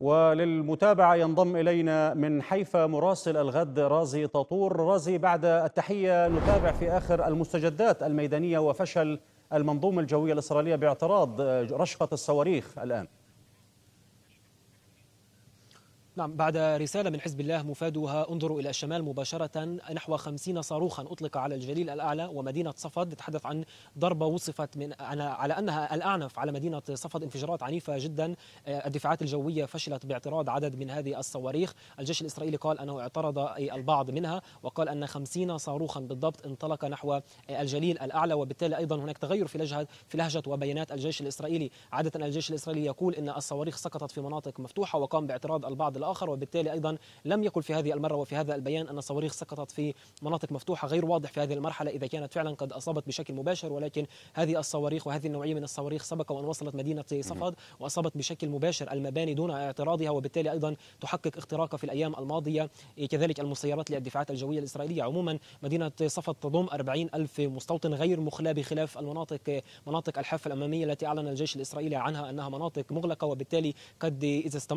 وللمتابعة ينضم إلينا من حيفا مراسل الغد رازي تطور رازي بعد التحية نتابع في آخر المستجدات الميدانية وفشل المنظومة الجوية الإسرائيلية باعتراض رشقة الصواريخ الآن نعم بعد رسالة من حزب الله مفادها انظروا إلى الشمال مباشرة نحو خمسين صاروخا أطلق على الجليل الأعلى ومدينة صفد تتحدث عن ضربة وصفت من على أنها الأعنف على مدينة صفد انفجارات عنيفة جدا آه، الدفاعات الجوية فشلت باعتراض عدد من هذه الصواريخ الجيش الإسرائيلي قال أنه اعترض البعض منها وقال أن خمسين صاروخا بالضبط انطلق نحو الجليل الأعلى وبالتالي أيضا هناك تغير في لهجة في لهجة وبيانات الجيش الإسرائيلي عادة الجيش الإسرائيلي يقول أن الصواريخ سقطت في مناطق مفتوحة وقام باعتراض البعض الآخر وبالتالي أيضا لم يقل في هذه المرة وفي هذا البيان أن الصواريخ سقطت في مناطق مفتوحة غير واضح في هذه المرحلة إذا كانت فعلا قد أصابت بشكل مباشر ولكن هذه الصواريخ وهذه النوعية من الصواريخ سبق وأن وصلت مدينة صفد وأصابت بشكل مباشر المباني دون اعتراضها وبالتالي أيضا تحقق اختراق في الأيام الماضية كذلك المسيرات للدفاعات الجوية الإسرائيلية عموما مدينة صفد تضم 40 ألف مستوطن غير مخلى بخلاف المناطق مناطق الحافة الأمامية التي أعلن الجيش الإسرائيلي عنها أنها مناطق مغلقة وبالتالي قد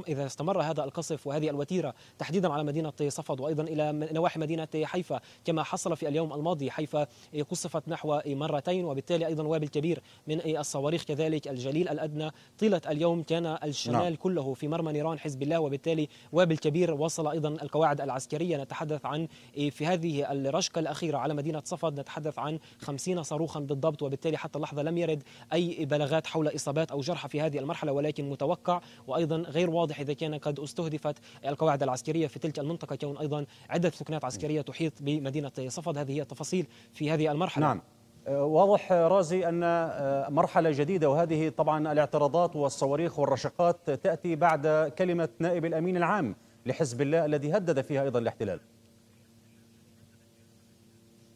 إذا استمر هذا القصف الطائف وهذه الوتيرة تحديدا على مدينة صفد وأيضا إلى نواحي مدينة حيفا كما حصل في اليوم الماضي حيفا قصفت نحو مرتين وبالتالي أيضا وابل كبير من الصواريخ كذلك الجليل الأدنى طيلة اليوم كان الشمال نعم. كله في مرمى نيران حزب الله وبالتالي وابل كبير وصل أيضا القواعد العسكرية نتحدث عن إيه، في هذه الرشقة الأخيرة على مدينة صفد نتحدث عن 50 صاروخا بالضبط وبالتالي حتى اللحظة لم يرد أي بلاغات حول إصابات أو جرحى في هذه المرحلة ولكن متوقع وأيضا غير واضح إذا كان قد استهدف ووظيفة القواعد العسكرية في تلك المنطقة كون أيضا عدة سكنات عسكرية تحيط بمدينة صفد هذه هي التفاصيل في هذه المرحلة نعم أه، واضح رازي أن أه، مرحلة جديدة وهذه طبعا الاعتراضات والصواريخ والرشقات تأتي بعد كلمة نائب الأمين العام لحزب الله الذي هدد فيها أيضا الاحتلال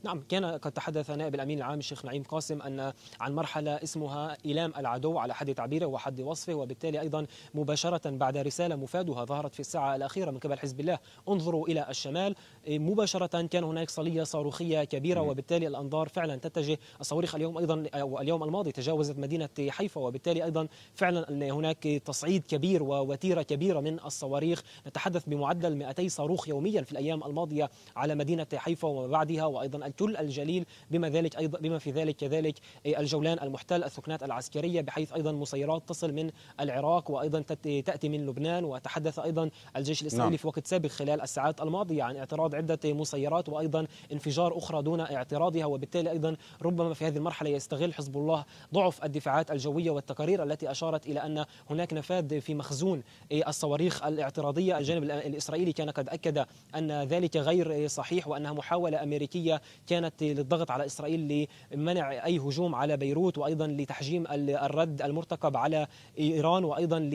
نعم كان قد تحدث نائب الامين العام الشيخ نعيم قاسم ان عن مرحله اسمها ايلام العدو على حد تعبيره وحد وصفه وبالتالي أيضا مباشرة بعد رسالة مفادها ظهرت في الساعة الأخيرة من قبل حزب الله انظروا إلى الشمال إيه، مباشرة كان هناك صلية صاروخية كبيرة وبالتالي الأنظار فعلا تتجه الصواريخ اليوم أيضا أو اليوم الماضي تجاوزت مدينة حيفا وبالتالي أيضا فعلا هناك تصعيد كبير ووتيرة كبيرة من الصواريخ نتحدث بمعدل 200 صاروخ يوميا في الأيام الماضية على مدينة حيفا وبعدها وأيضا تل الجليل بما ذلك ايضا بما في ذلك كذلك الجولان المحتل الثكنات العسكريه بحيث ايضا مسيرات تصل من العراق وايضا تاتي من لبنان وتحدث ايضا الجيش الاسرائيلي نعم. في وقت سابق خلال الساعات الماضيه عن اعتراض عده مسيرات وايضا انفجار اخرى دون اعتراضها وبالتالي ايضا ربما في هذه المرحله يستغل حزب الله ضعف الدفاعات الجويه والتقارير التي اشارت الى ان هناك نفاذ في مخزون الصواريخ الاعتراضيه الجانب الاسرائيلي كان قد اكد ان ذلك غير صحيح وانها محاوله امريكيه كانت للضغط على إسرائيل لمنع أي هجوم على بيروت وأيضا لتحجيم الرد المرتقب على إيران وأيضا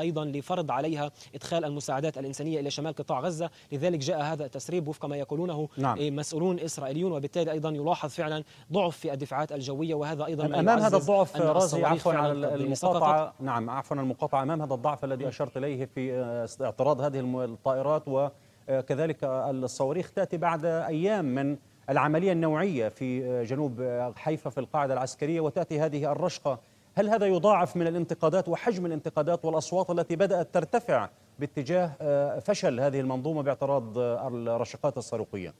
أيضا لفرض عليها إدخال المساعدات الإنسانية إلى شمال قطاع غزة لذلك جاء هذا التسريب وفق ما يقولونه نعم. مسؤولون إسرائيليون وبالتالي أيضا يلاحظ فعلا ضعف في الدفاعات الجوية وهذا أيضا ما أمام هذا الضعف رازي عفوا على المقاطعة نعم عفوا المقاطعة أمام هذا الضعف الذي نعم. أشرت إليه في اعتراض آه، هذه الطائرات و آه، كذلك الصواريخ تأتي بعد أيام من العملية النوعية في آه، جنوب آه، حيفا في القاعدة العسكرية وتأتي هذه الرشقة هل هذا يضاعف من الانتقادات وحجم الانتقادات والأصوات التي بدأت ترتفع باتجاه فشل هذه المنظومة باعتراض الرشقات الصاروخية؟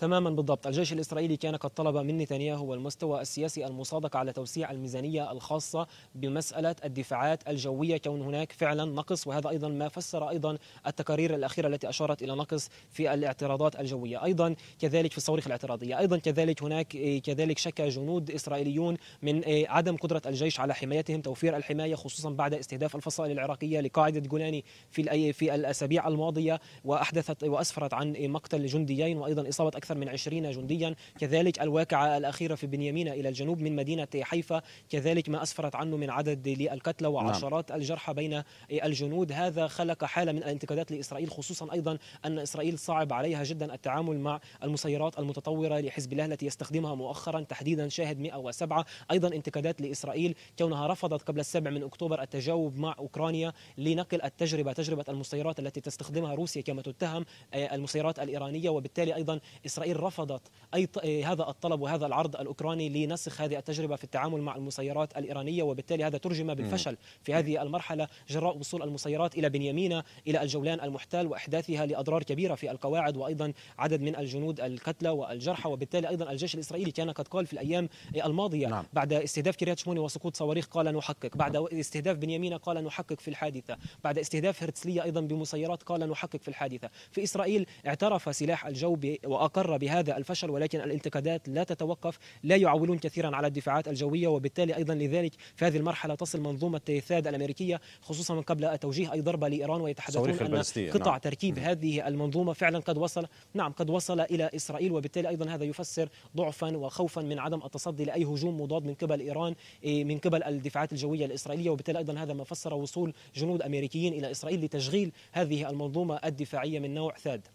تماما بالضبط الجيش الإسرائيلي كان قد طلب من نتنياهو والمستوى السياسي المصادقة على توسيع الميزانية الخاصة بمسألة الدفاعات الجوية كون هناك فعلا نقص وهذا أيضا ما فسر أيضا التقارير الأخيرة التي أشارت إلى نقص في الاعتراضات الجوية أيضا كذلك في الصواريخ الاعتراضية أيضا كذلك هناك كذلك شك جنود إسرائيليون من آه، عدم قدرة الجيش على حمايتهم توفير الحماية خصوصا بعد استهداف الفصائل العراقية لقاعدة جولاني في في الأسابيع الماضية وأحدثت وأسفرت عن مقتل جنديين وأيضا إصابة أكثر أكثر من 20 جنديا كذلك الواقعة الأخيرة في بنيامين إلى الجنوب من مدينة حيفا كذلك ما أسفرت عنه من عدد للقتلى نعم. وعشرات الجرحى بين الجنود هذا خلق حالة من الانتقادات لإسرائيل خصوصا أيضا أن إسرائيل صعب عليها جدا التعامل مع المسيرات المتطورة لحزب الله التي يستخدمها مؤخرا تحديدا شاهد 107 أيضا انتقادات لإسرائيل كونها رفضت قبل السبع من أكتوبر التجاوب مع أوكرانيا لنقل التجربة تجربة المسيرات التي تستخدمها روسيا كما تتهم آه، المسيرات الإيرانية وبالتالي أيضا إسرائيل إسرائيل رفضت أي إيه، هذا الطلب وهذا العرض الأوكراني لنسخ هذه التجربة في التعامل مع المسيرات الإيرانية وبالتالي هذا ترجم بالفشل في هذه المرحلة جراء وصول المسيرات إلى بنيامين إلى الجولان المحتل وإحداثها لأضرار كبيرة في القواعد وأيضا عدد من الجنود القتلى والجرحى وبالتالي أيضا الجيش الإسرائيلي كان قد قال في الأيام الماضية نعم. بعد استهداف كريات شموني وسقوط صواريخ قال نحقق بعد استهداف بنيامين قال نحقق في الحادثة بعد استهداف هرتسلية أيضا بمسيرات قال نحقق في الحادثة في إسرائيل اعترف سلاح الجو وأقر مستمرة بهذا الفشل ولكن الانتقادات لا تتوقف لا يعولون كثيرا على الدفاعات الجوية وبالتالي أيضا لذلك في هذه المرحلة تصل منظومة تيثاد الأمريكية خصوصا من قبل توجيه أي ضربة لإيران ويتحدثون أن نعم. قطع نعم. تركيب هذه المنظومة فعلا قد وصل نعم قد وصل إلى إسرائيل وبالتالي أيضا هذا يفسر ضعفا وخوفا من عدم التصدي لأي هجوم مضاد من قبل إيران إيه، من قبل الدفاعات الجوية الإسرائيلية وبالتالي أيضا هذا ما فسر وصول جنود أمريكيين إلى إسرائيل لتشغيل هذه المنظومة الدفاعية من نوع ثاد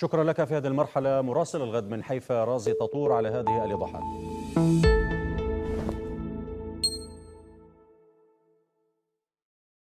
شكرا لك في هذه المرحلة مراسل الغد من حيفا رازي تطور على هذه الإضاحات